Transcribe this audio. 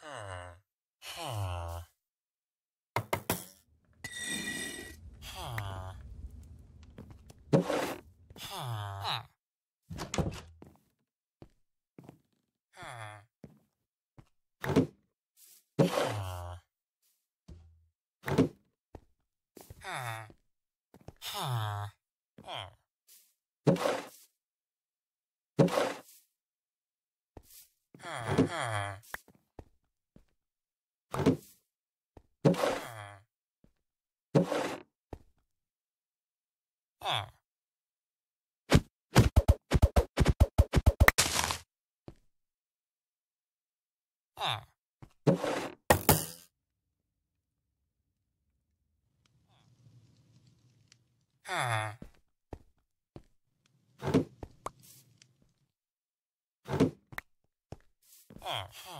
Ah. Ah. R. R.